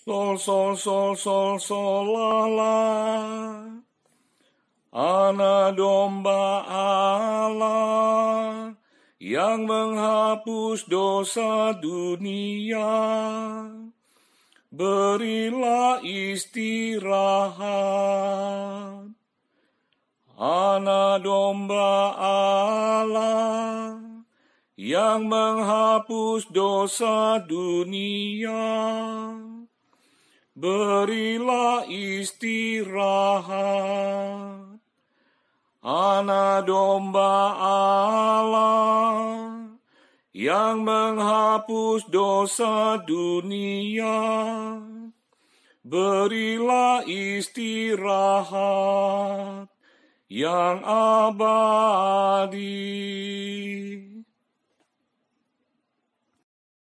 Sol, sol, sol, sol, sol, la, la. Anak domba Allah yang menghapus dosa dunia. Berilah istirahat, anak domba Allah yang menghapus dosa dunia berilah istirahat. Anak domba Allah yang menghapus dosa dunia, berilah istirahat yang abadi.